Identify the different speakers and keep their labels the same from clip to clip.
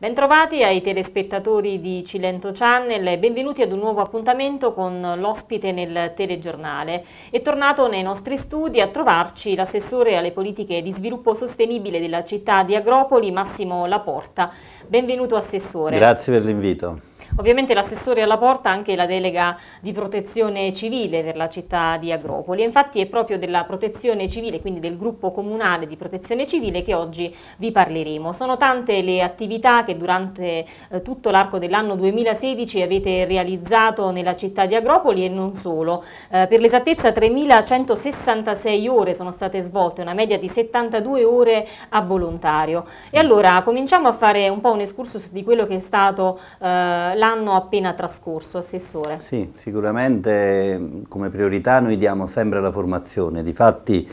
Speaker 1: Bentrovati ai telespettatori di Cilento Channel e benvenuti ad un nuovo appuntamento con l'ospite nel telegiornale. È tornato nei nostri studi a trovarci l'assessore alle politiche di sviluppo sostenibile della città di Agropoli, Massimo Laporta. Benvenuto assessore. Grazie
Speaker 2: per l'invito.
Speaker 1: Ovviamente l'assessore alla porta ha anche la delega di protezione civile per la città di Agropoli. Infatti è proprio della protezione civile, quindi del gruppo comunale di protezione civile che oggi vi parleremo. Sono tante le attività che durante eh, tutto l'arco dell'anno 2016 avete realizzato nella città di Agropoli e non solo. Eh, per l'esattezza 3.166 ore sono state svolte, una media di 72 ore a volontario. E allora cominciamo a fare un po' un escursus di quello che è stato eh, l'anno l'anno appena trascorso, Assessore?
Speaker 2: Sì, sicuramente come priorità noi diamo sempre la formazione, difatti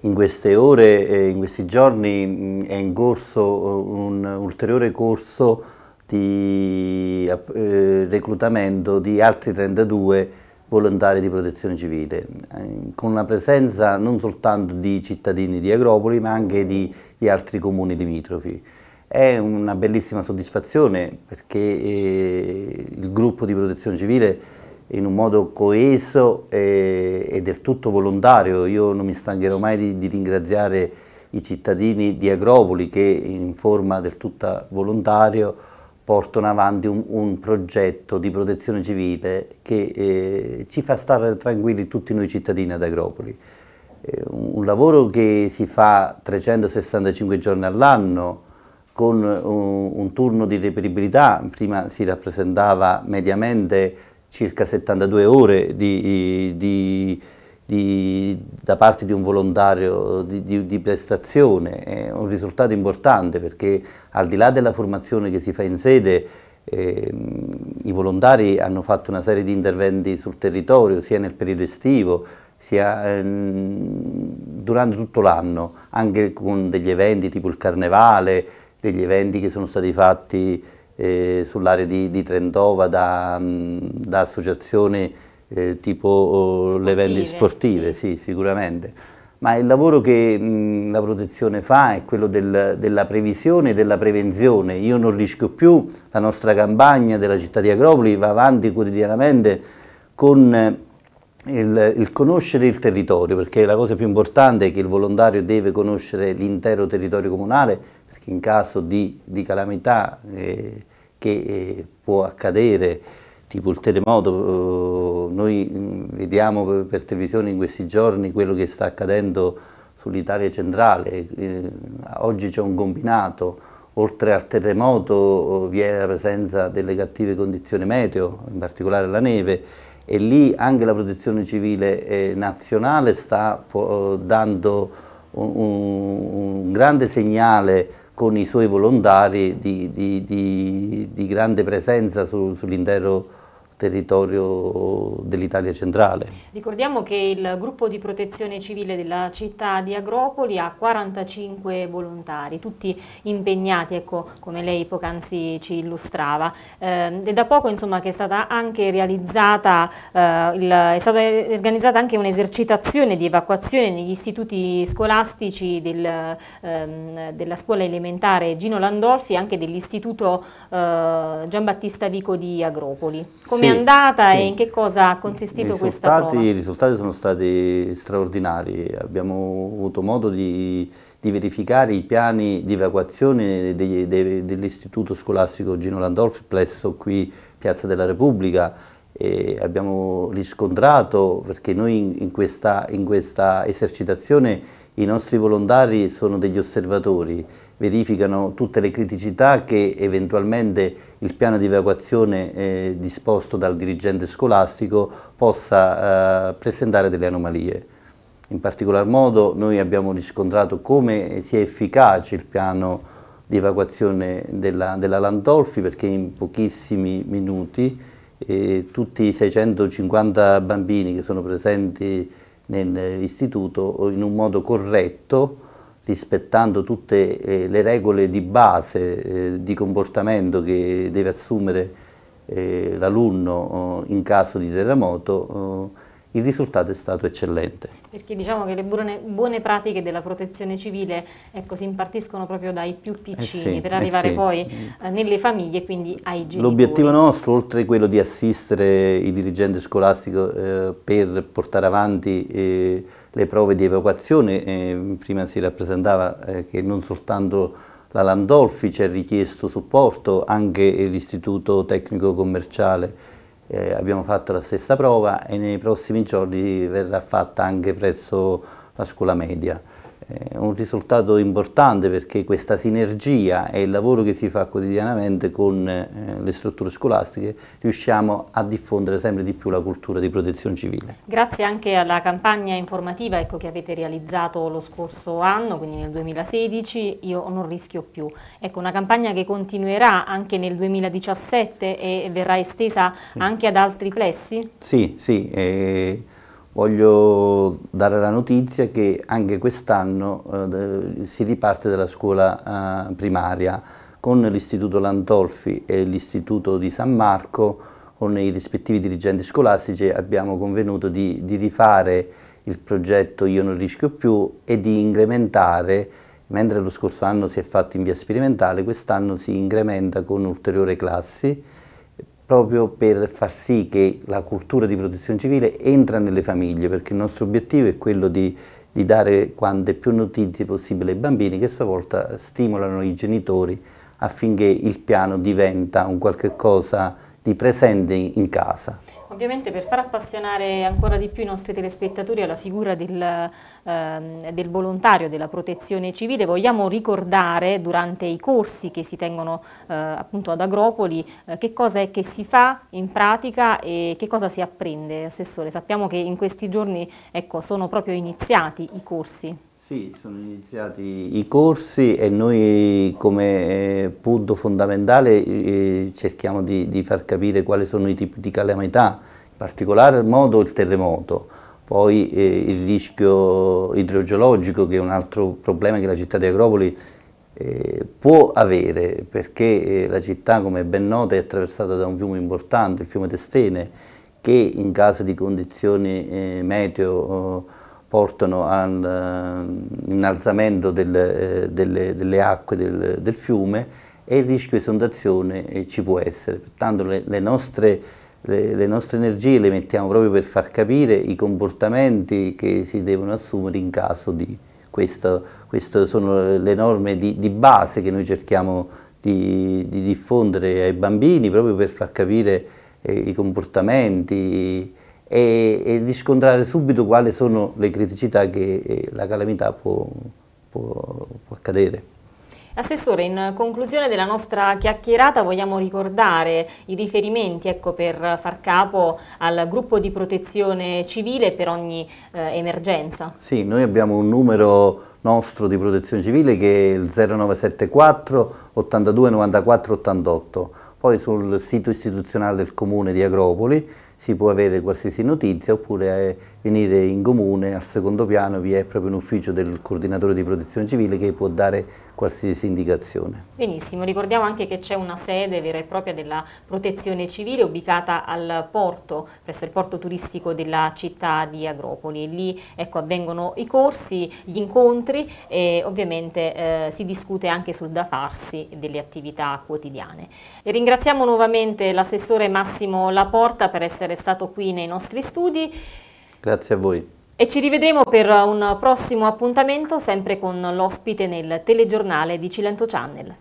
Speaker 2: in queste ore, in questi giorni è in corso uh, un ulteriore corso di eh, reclutamento di altri 32 volontari di protezione civile, eh, con la presenza non soltanto di cittadini di Agropoli ma anche di, di altri comuni limitrofi. È una bellissima soddisfazione perché eh, il gruppo di protezione civile in un modo coeso e, eh, del tutto volontario, io non mi stancherò mai di, di ringraziare i cittadini di Agropoli che in forma del tutto volontaria portano avanti un, un, progetto di protezione civile che eh, ci fa stare tranquilli tutti noi cittadini ad Agropoli. Eh, un, un, lavoro che si fa 365 giorni all'anno, con un, eh, un turno di reperibilità, prima si rappresentava mediamente circa 72 ore di, di, di, da parte di un volontario di, prestazione, è un risultato importante perché al di là della formazione che si fa in sede, eh, i volontari hanno fatto una serie di interventi sul territorio, sia nel periodo estivo, sia ehm, durante tutto l'anno, anche con degli eventi tipo il carnevale, degli eventi che sono stati fatti eh, sull'area di, di, Trentova da, mm, da associazioni eh, tipo oh, le vendite sportive, sì. sì. sicuramente. Ma il lavoro che mh, mm, la protezione fa è quello del, della previsione e della prevenzione. Io non rischio più, la nostra campagna della città di Agropoli va avanti quotidianamente con eh, il, il, conoscere il territorio, perché la cosa più importante è che il volontario deve conoscere l'intero territorio comunale, in caso di, di calamità eh, che eh, può accadere, tipo il terremoto, eh, noi mm, vediamo per, televisione in questi giorni quello che sta accadendo sull'Italia centrale, eh, oggi c'è un combinato, oltre al terremoto eh, vi è la presenza delle cattive condizioni meteo, in particolare la neve, e lì anche la protezione civile eh, nazionale sta dando un, un, grande segnale con i suoi volontari di, di, di, di grande presenza su, sull'intero territorio dell'Italia centrale.
Speaker 1: Ricordiamo che il gruppo di protezione civile della città di Agropoli ha 45 volontari, tutti impegnati, ecco, come lei poc'anzi ci illustrava. Eh, è da poco insomma, che è stata anche realizzata, eh, il, è stata organizzata anche un'esercitazione di evacuazione negli istituti scolastici del, ehm, della scuola elementare Gino Landolfi e anche dell'istituto eh, Giambattista Vico di Agropoli. Come sì è andata sì. e in che cosa ha consistito questa prova? I
Speaker 2: risultati sono stati straordinari, abbiamo avuto modo di, di verificare i piani di evacuazione dell'istituto scolastico Gino Landolfi plesso qui Piazza della Repubblica e abbiamo riscontrato, perché noi in, in, questa, in questa esercitazione i nostri volontari sono degli osservatori, verificano tutte le criticità che eventualmente il piano di evacuazione eh, disposto dal dirigente scolastico possa eh, presentare delle anomalie. In particolar modo noi abbiamo riscontrato come sia efficace il piano di evacuazione della, della Landolfi perché in pochissimi minuti eh, tutti i 650 bambini che sono presenti nell'istituto eh, in un modo corretto, rispettando tutte eh, le regole di base eh, di comportamento che deve assumere eh, l'alunno eh, in caso di terremoto eh, il risultato è stato eccellente.
Speaker 1: Perché diciamo che le buone, buone pratiche della protezione civile ecco, si impartiscono proprio dai più eh piccini eh sì, per eh arrivare eh sì. poi eh, nelle famiglie e quindi ai genitori. L'obiettivo
Speaker 2: nostro, oltre a quello di assistere i dirigenti scolastici eh, per portare avanti le prove di evacuazione, prima si rappresentava che non soltanto la Landolfi ci ha richiesto supporto, anche l'Istituto Tecnico Commerciale eh, abbiamo fatto la stessa prova e nei prossimi giorni verrà fatta anche presso la scuola media. Eh, un risultato importante perché questa sinergia e il lavoro che si fa quotidianamente con eh, le strutture scolastiche riusciamo a diffondere sempre di più la cultura di protezione civile.
Speaker 1: Grazie anche alla campagna informativa ecco, che avete realizzato lo scorso anno, quindi nel 2016, Io non rischio più. Ecco, una campagna che continuerà anche nel 2017 e verrà estesa sì. anche ad altri plessi?
Speaker 2: Sì, sì. Eh voglio dare la notizia che anche quest'anno eh, si riparte dalla scuola eh, primaria con l'Istituto Lantolfi e l'Istituto di San Marco, con i rispettivi dirigenti scolastici abbiamo convenuto di, di rifare il progetto Io non rischio più e di incrementare mentre lo scorso anno si è fatto in via sperimentale, quest'anno si incrementa con ulteriori classi proprio per far sì che la cultura di protezione civile entra nelle famiglie, perché il nostro obiettivo è quello di, di dare quante più notizie possibili ai bambini che a sua volta stimolano i genitori affinché il piano diventa un qualche cosa di presente in casa.
Speaker 1: Ovviamente per far appassionare ancora di più i nostri telespettatori alla figura del, eh, del, volontario della protezione civile vogliamo ricordare durante i corsi che si tengono eh, appunto ad Agropoli eh, che cosa è che si fa in pratica e che cosa si apprende Assessore. Sappiamo che in questi giorni ecco, sono proprio iniziati i corsi.
Speaker 2: Sì, sono iniziati i corsi e noi come eh, punto fondamentale eh, cerchiamo di, di far capire quali sono i tipi di calamità, in particolare modo il terremoto, poi eh, il rischio idrogeologico che è un altro problema che la città di Agropoli può avere perché la città come ben nota è attraversata da un fiume importante, il fiume Testene, che in caso di condizioni meteo portano all'innalzamento eh, delle, eh, delle, delle, acque del, del, fiume e il rischio di esondazione eh, ci può essere. Pertanto le, le nostre le, le, nostre energie le mettiamo proprio per far capire i comportamenti che si devono assumere in caso di questo. Queste sono le norme di, di, base che noi cerchiamo di, di, diffondere ai bambini proprio per far capire eh, i comportamenti, e, e riscontrare subito quali sono le criticità che eh, la calamità può, può, può accadere.
Speaker 1: Assessore, in conclusione della nostra chiacchierata vogliamo ricordare i riferimenti ecco, per far capo al gruppo di protezione civile per ogni eh, emergenza.
Speaker 2: Sì, noi abbiamo un numero nostro di protezione civile che è il 0974 82 94 88, poi sul sito istituzionale del comune di Agropoli si può avere qualsiasi notizia oppure eh, venire in comune, al secondo piano vi è proprio un ufficio del coordinatore di protezione civile che può dare qualsiasi indicazione.
Speaker 1: Benissimo, ricordiamo anche che c'è una sede vera e propria della protezione civile ubicata al porto, presso il porto turistico della città di Agropoli. Lì ecco, avvengono i corsi, gli incontri e ovviamente eh, si discute anche sul da farsi delle attività quotidiane. E ringraziamo nuovamente l'assessore Massimo Laporta per essere stato qui nei nostri studi.
Speaker 2: Grazie a voi.
Speaker 1: E ci rivedremo per un prossimo appuntamento sempre con l'ospite nel telegiornale di Cilento Channel.